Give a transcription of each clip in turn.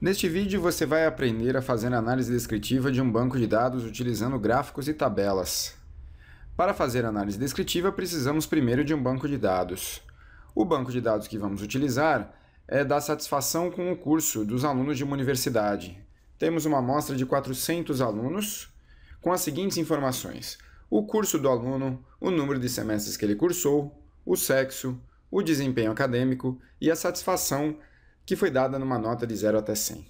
Neste vídeo você vai aprender a fazer análise descritiva de um banco de dados utilizando gráficos e tabelas. Para fazer análise descritiva, precisamos primeiro de um banco de dados. O banco de dados que vamos utilizar é da satisfação com o curso dos alunos de uma universidade. Temos uma amostra de 400 alunos com as seguintes informações. O curso do aluno, o número de semestres que ele cursou, o sexo, o desempenho acadêmico e a satisfação que foi dada numa nota de 0 até 100.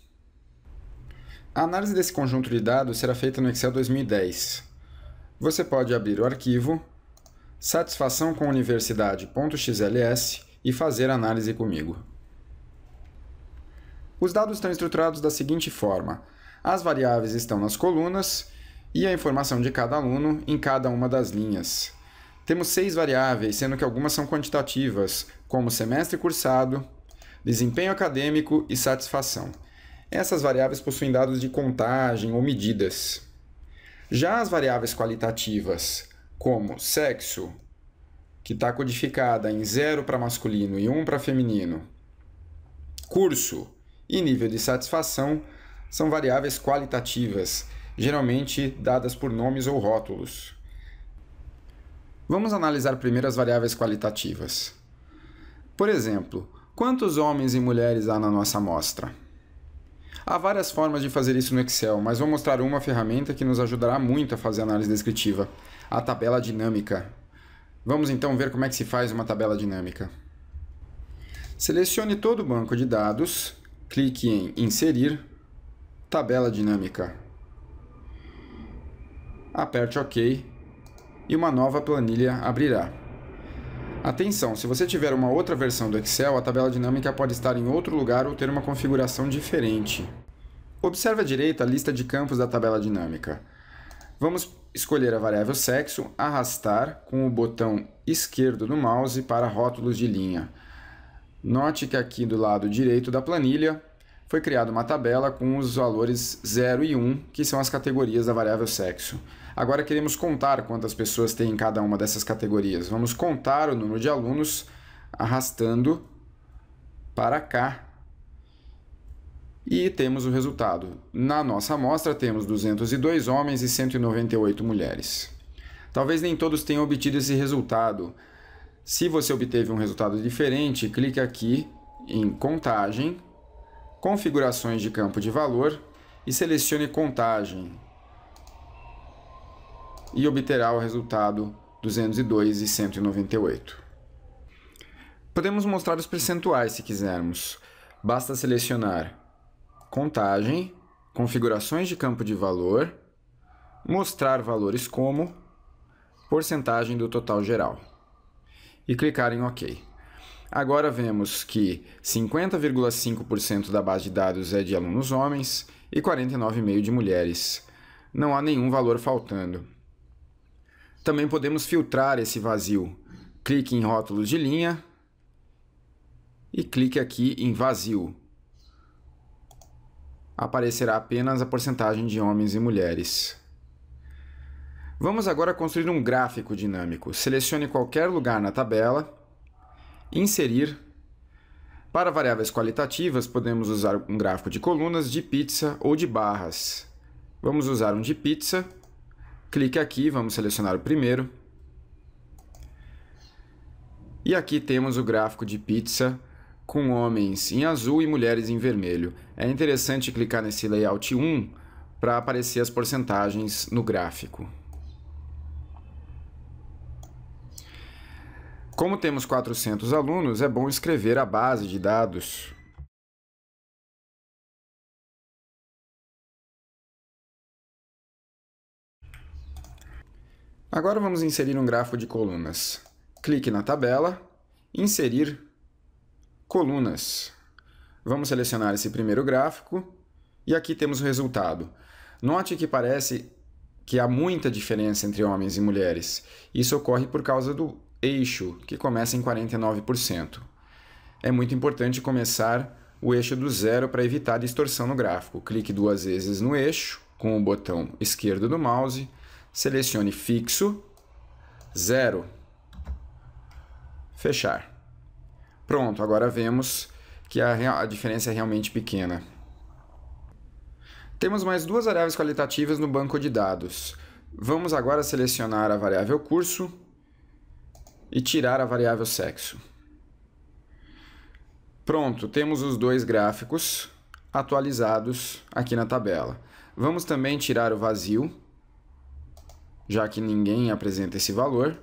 A análise desse conjunto de dados será feita no Excel 2010. Você pode abrir o arquivo satisfação com universidade.xls e fazer análise comigo. Os dados estão estruturados da seguinte forma: as variáveis estão nas colunas e a informação de cada aluno em cada uma das linhas. Temos seis variáveis, sendo que algumas são quantitativas, como semestre cursado, desempenho acadêmico e satisfação. Essas variáveis possuem dados de contagem ou medidas. Já as variáveis qualitativas, como sexo, que está codificada em 0 para masculino e 1 um para feminino, curso e nível de satisfação, são variáveis qualitativas, geralmente dadas por nomes ou rótulos. Vamos analisar primeiro as variáveis qualitativas. Por exemplo, Quantos homens e mulheres há na nossa amostra? Há várias formas de fazer isso no Excel, mas vou mostrar uma ferramenta que nos ajudará muito a fazer análise descritiva, a tabela dinâmica. Vamos então ver como é que se faz uma tabela dinâmica. Selecione todo o banco de dados, clique em Inserir, Tabela dinâmica. Aperte OK e uma nova planilha abrirá. Atenção, se você tiver uma outra versão do Excel, a tabela dinâmica pode estar em outro lugar ou ter uma configuração diferente. Observe à direita a lista de campos da tabela dinâmica. Vamos escolher a variável sexo, arrastar com o botão esquerdo do mouse para rótulos de linha. Note que aqui do lado direito da planilha foi criada uma tabela com os valores 0 e 1, que são as categorias da variável sexo. Agora queremos contar quantas pessoas tem em cada uma dessas categorias. Vamos contar o número de alunos arrastando para cá. E temos o resultado. Na nossa amostra temos 202 homens e 198 mulheres. Talvez nem todos tenham obtido esse resultado. Se você obteve um resultado diferente, clique aqui em Contagem, Configurações de campo de valor e selecione Contagem e obterá o resultado 202 e 198. Podemos mostrar os percentuais se quisermos. Basta selecionar Contagem, Configurações de campo de valor, Mostrar valores como, Porcentagem do total geral e clicar em OK. Agora vemos que 50,5% da base de dados é de alunos homens e 49,5% de mulheres. Não há nenhum valor faltando. Também podemos filtrar esse vazio. Clique em rótulos de linha e clique aqui em vazio. Aparecerá apenas a porcentagem de homens e mulheres. Vamos agora construir um gráfico dinâmico. Selecione qualquer lugar na tabela, inserir. Para variáveis qualitativas, podemos usar um gráfico de colunas, de pizza ou de barras. Vamos usar um de pizza Clique aqui, vamos selecionar o primeiro. E aqui temos o gráfico de pizza com homens em azul e mulheres em vermelho. É interessante clicar nesse layout 1 para aparecer as porcentagens no gráfico. Como temos 400 alunos, é bom escrever a base de dados Agora vamos inserir um grafo de colunas. Clique na tabela, inserir colunas. Vamos selecionar esse primeiro gráfico e aqui temos o resultado. Note que parece que há muita diferença entre homens e mulheres. Isso ocorre por causa do eixo, que começa em 49%. É muito importante começar o eixo do zero para evitar distorção no gráfico. Clique duas vezes no eixo com o botão esquerdo do mouse selecione fixo, zero, fechar. Pronto, agora vemos que a, a diferença é realmente pequena. Temos mais duas variáveis qualitativas no banco de dados. Vamos agora selecionar a variável curso e tirar a variável sexo. Pronto, temos os dois gráficos atualizados aqui na tabela. Vamos também tirar o vazio já que ninguém apresenta esse valor.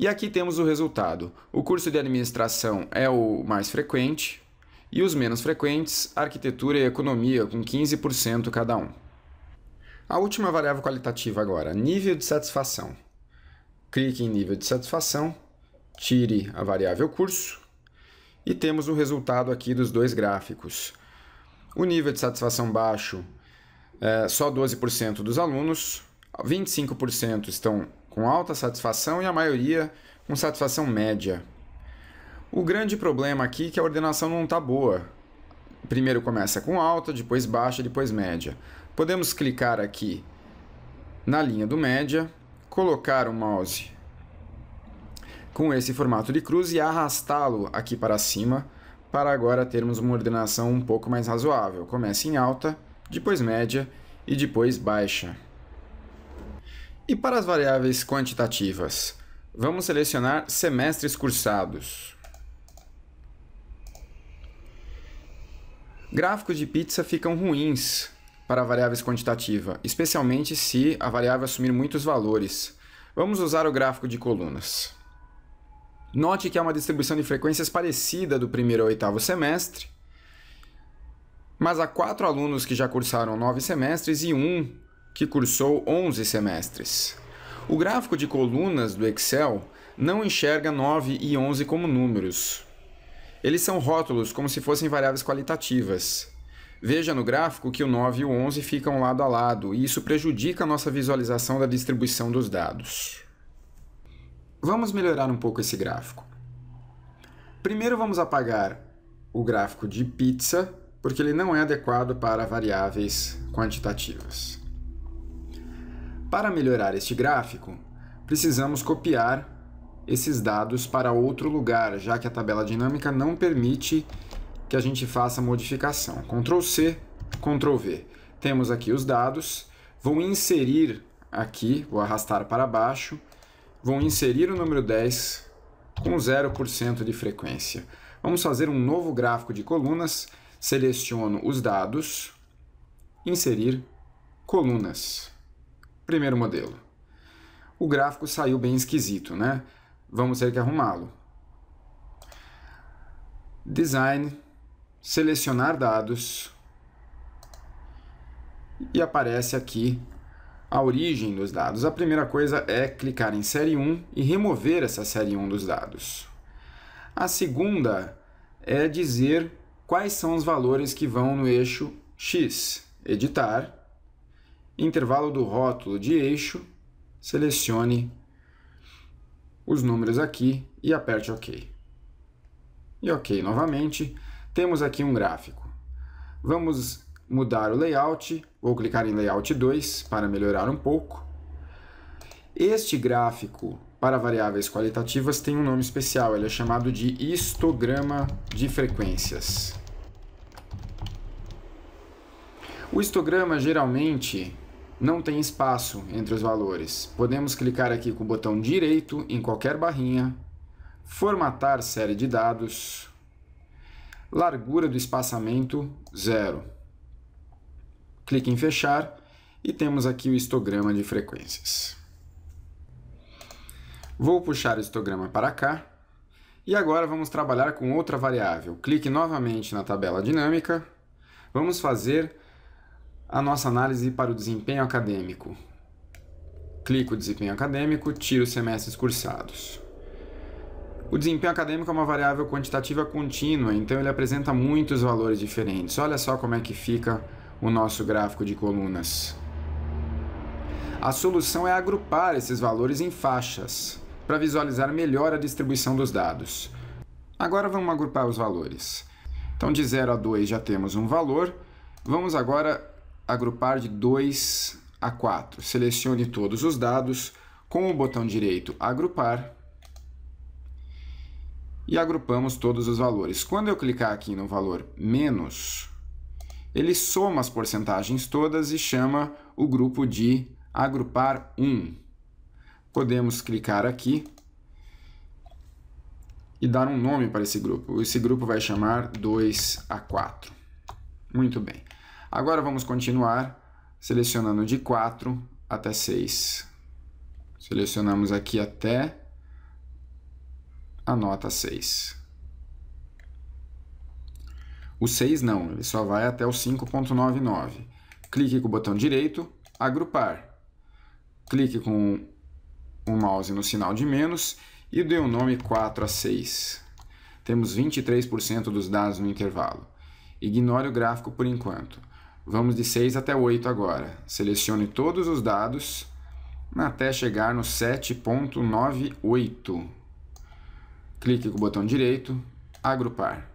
E aqui temos o resultado. O curso de administração é o mais frequente e os menos frequentes, arquitetura e economia, com 15% cada um. A última variável qualitativa agora, nível de satisfação. Clique em nível de satisfação, tire a variável curso e temos o resultado aqui dos dois gráficos. O nível de satisfação baixo é só 12% dos alunos, 25% estão com alta satisfação e a maioria com satisfação média. O grande problema aqui é que a ordenação não está boa. Primeiro começa com alta, depois baixa, depois média. Podemos clicar aqui na linha do média, colocar o mouse com esse formato de cruz e arrastá-lo aqui para cima para agora termos uma ordenação um pouco mais razoável. Começa em alta, depois média e depois baixa. E para as variáveis quantitativas, vamos selecionar semestres cursados. Gráficos de pizza ficam ruins para variáveis quantitativa, especialmente se a variável assumir muitos valores. Vamos usar o gráfico de colunas. Note que há uma distribuição de frequências parecida do primeiro ao oitavo semestre, mas há quatro alunos que já cursaram nove semestres e um que cursou 11 semestres. O gráfico de colunas do Excel não enxerga 9 e 11 como números. Eles são rótulos como se fossem variáveis qualitativas. Veja no gráfico que o 9 e o 11 ficam lado a lado, e isso prejudica a nossa visualização da distribuição dos dados. Vamos melhorar um pouco esse gráfico. Primeiro vamos apagar o gráfico de pizza, porque ele não é adequado para variáveis quantitativas. Para melhorar este gráfico, precisamos copiar esses dados para outro lugar, já que a tabela dinâmica não permite que a gente faça modificação. Ctrl C, Ctrl V. Temos aqui os dados, vou inserir aqui, vou arrastar para baixo, vou inserir o número 10 com 0% de frequência. Vamos fazer um novo gráfico de colunas, seleciono os dados, inserir colunas. Primeiro modelo. O gráfico saiu bem esquisito, né? Vamos ter que arrumá-lo. Design, selecionar dados e aparece aqui a origem dos dados. A primeira coisa é clicar em série 1 e remover essa série 1 dos dados. A segunda é dizer quais são os valores que vão no eixo X, editar intervalo do rótulo de eixo, selecione os números aqui e aperte OK. E OK novamente, temos aqui um gráfico. Vamos mudar o layout, vou clicar em Layout 2 para melhorar um pouco. Este gráfico para variáveis qualitativas tem um nome especial, ele é chamado de histograma de frequências. O histograma geralmente não tem espaço entre os valores. Podemos clicar aqui com o botão direito em qualquer barrinha, formatar série de dados, largura do espaçamento zero, Clique em fechar e temos aqui o histograma de frequências. Vou puxar o histograma para cá e agora vamos trabalhar com outra variável. Clique novamente na tabela dinâmica, vamos fazer a nossa análise para o desempenho acadêmico. Clico desempenho acadêmico, tiro semestres cursados. O desempenho acadêmico é uma variável quantitativa contínua, então ele apresenta muitos valores diferentes. Olha só como é que fica o nosso gráfico de colunas. A solução é agrupar esses valores em faixas, para visualizar melhor a distribuição dos dados. Agora vamos agrupar os valores. Então de 0 a 2 já temos um valor. Vamos agora agrupar de 2 a 4. Selecione todos os dados com o botão direito agrupar e agrupamos todos os valores. Quando eu clicar aqui no valor menos, ele soma as porcentagens todas e chama o grupo de agrupar 1. Podemos clicar aqui e dar um nome para esse grupo. Esse grupo vai chamar 2 a 4. Muito bem. Agora vamos continuar selecionando de 4 até 6. Selecionamos aqui até a nota 6. O 6 não, ele só vai até o 5.99. Clique com o botão direito, agrupar. Clique com o mouse no sinal de menos e dê o um nome 4 a 6. Temos 23% dos dados no intervalo. Ignore o gráfico por enquanto. Vamos de 6 até 8 agora. Selecione todos os dados até chegar no 7.98. Clique com o botão direito, agrupar.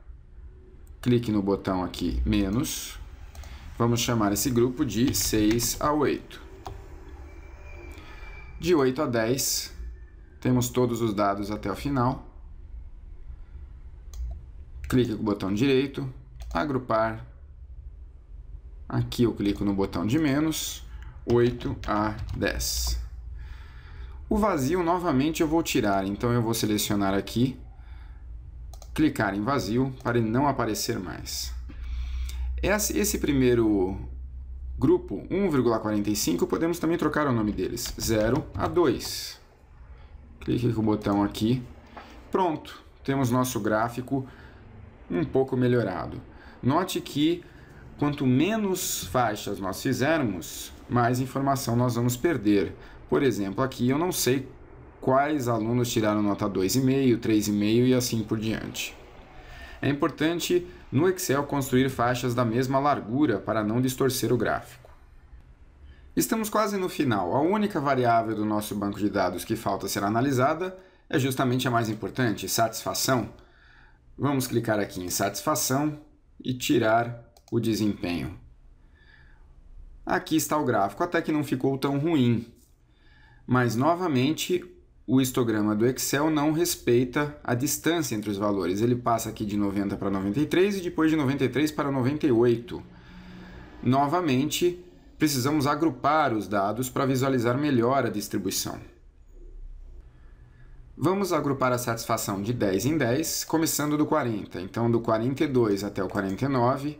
Clique no botão aqui, menos. Vamos chamar esse grupo de 6 a 8. De 8 a 10, temos todos os dados até o final. Clique com o botão direito, agrupar, Aqui eu clico no botão de menos, 8 a 10. O vazio, novamente, eu vou tirar, então eu vou selecionar aqui, clicar em vazio para ele não aparecer mais. Esse primeiro grupo, 1,45, podemos também trocar o nome deles, 0 a 2. Clique com o botão aqui. Pronto, temos nosso gráfico um pouco melhorado. Note que Quanto menos faixas nós fizermos, mais informação nós vamos perder. Por exemplo, aqui eu não sei quais alunos tiraram nota 2,5, 3,5 e assim por diante. É importante no Excel construir faixas da mesma largura para não distorcer o gráfico. Estamos quase no final. A única variável do nosso banco de dados que falta ser analisada é justamente a mais importante, satisfação. Vamos clicar aqui em satisfação e tirar o desempenho. Aqui está o gráfico, até que não ficou tão ruim. Mas, novamente, o histograma do Excel não respeita a distância entre os valores. Ele passa aqui de 90 para 93 e depois de 93 para 98. Novamente, precisamos agrupar os dados para visualizar melhor a distribuição. Vamos agrupar a satisfação de 10 em 10, começando do 40. Então, do 42 até o 49,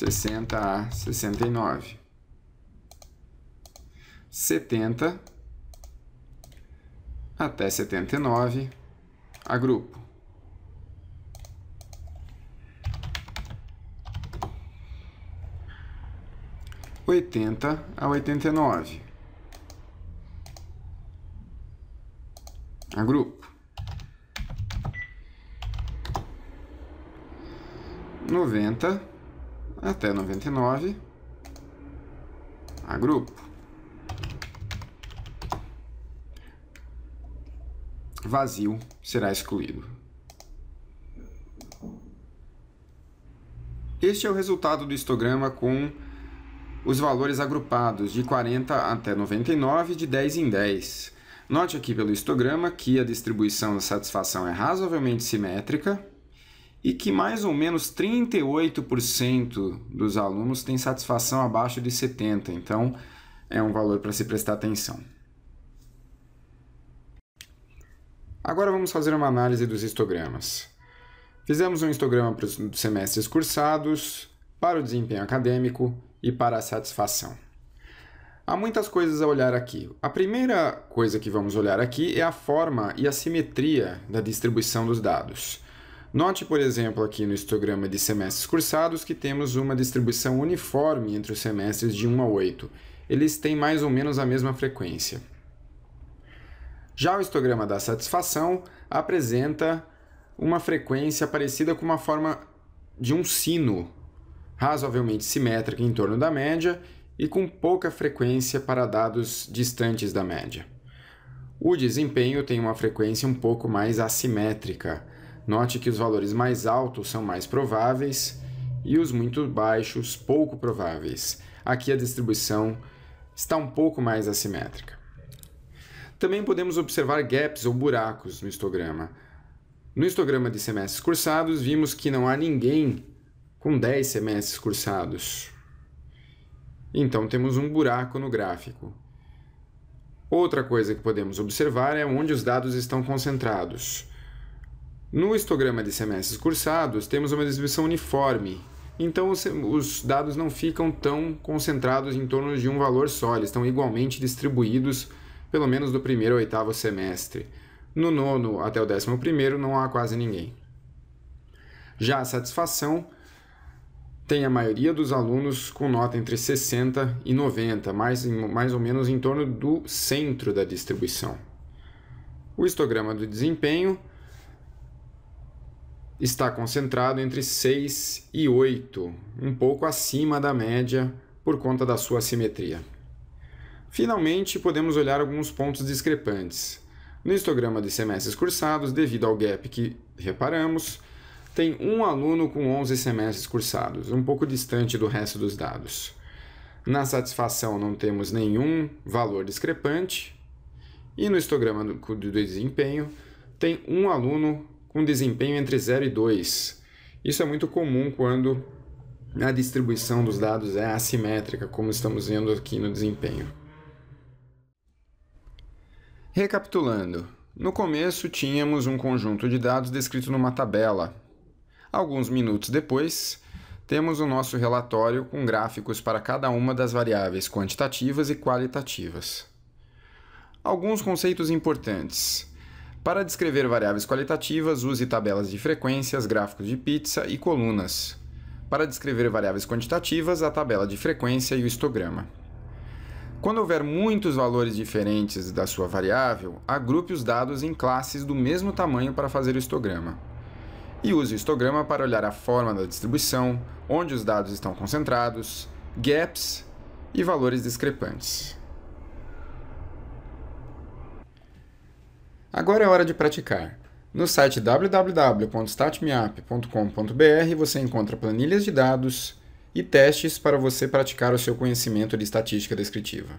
60 a 69. 70 até 79 a grupo. Oitenta a oitenta e nove a grupo. Noventa até 99 agrupo Vazio será excluído. Este é o resultado do histograma com os valores agrupados de 40 até 99, de 10 em 10. Note aqui pelo histograma que a distribuição da satisfação é razoavelmente simétrica, e que mais ou menos 38% dos alunos têm satisfação abaixo de 70%. Então, é um valor para se prestar atenção. Agora vamos fazer uma análise dos histogramas. Fizemos um histograma para os semestres cursados, para o desempenho acadêmico e para a satisfação. Há muitas coisas a olhar aqui. A primeira coisa que vamos olhar aqui é a forma e a simetria da distribuição dos dados. Note, por exemplo, aqui no histograma de semestres cursados que temos uma distribuição uniforme entre os semestres de 1 a 8. Eles têm mais ou menos a mesma frequência. Já o histograma da satisfação apresenta uma frequência parecida com uma forma de um sino, razoavelmente simétrica em torno da média e com pouca frequência para dados distantes da média. O desempenho tem uma frequência um pouco mais assimétrica, Note que os valores mais altos são mais prováveis e os muito baixos pouco prováveis. Aqui a distribuição está um pouco mais assimétrica. Também podemos observar gaps ou buracos no histograma. No histograma de semestres cursados, vimos que não há ninguém com 10 semestres cursados. Então temos um buraco no gráfico. Outra coisa que podemos observar é onde os dados estão concentrados. No histograma de semestres cursados, temos uma distribuição uniforme, então os, dados não ficam tão concentrados em torno de um valor só, eles estão igualmente distribuídos, pelo menos do primeiro ao oitavo semestre. No nono até o décimo primeiro não há quase ninguém. Já a satisfação tem a maioria dos alunos com nota entre 60 e 90, mais, mais ou menos em torno do centro da distribuição. O histograma do desempenho está concentrado entre 6 e 8, um pouco acima da média por conta da sua simetria. Finalmente, podemos olhar alguns pontos discrepantes. No histograma de semestres cursados, devido ao gap que reparamos, tem um aluno com 11 semestres cursados, um pouco distante do resto dos dados. Na satisfação, não temos nenhum valor discrepante. E no histograma do, do desempenho, tem um aluno com desempenho entre 0 e 2. Isso é muito comum quando a distribuição dos dados é assimétrica, como estamos vendo aqui no desempenho. Recapitulando, no começo tínhamos um conjunto de dados descrito numa tabela. Alguns minutos depois, temos o nosso relatório com gráficos para cada uma das variáveis quantitativas e qualitativas. Alguns conceitos importantes. Para descrever variáveis qualitativas, use tabelas de frequências, gráficos de pizza e colunas. Para descrever variáveis quantitativas, a tabela de frequência e o histograma. Quando houver muitos valores diferentes da sua variável, agrupe os dados em classes do mesmo tamanho para fazer o histograma. E use o histograma para olhar a forma da distribuição, onde os dados estão concentrados, gaps e valores discrepantes. Agora é hora de praticar. No site www.statmeapp.com.br você encontra planilhas de dados e testes para você praticar o seu conhecimento de estatística descritiva.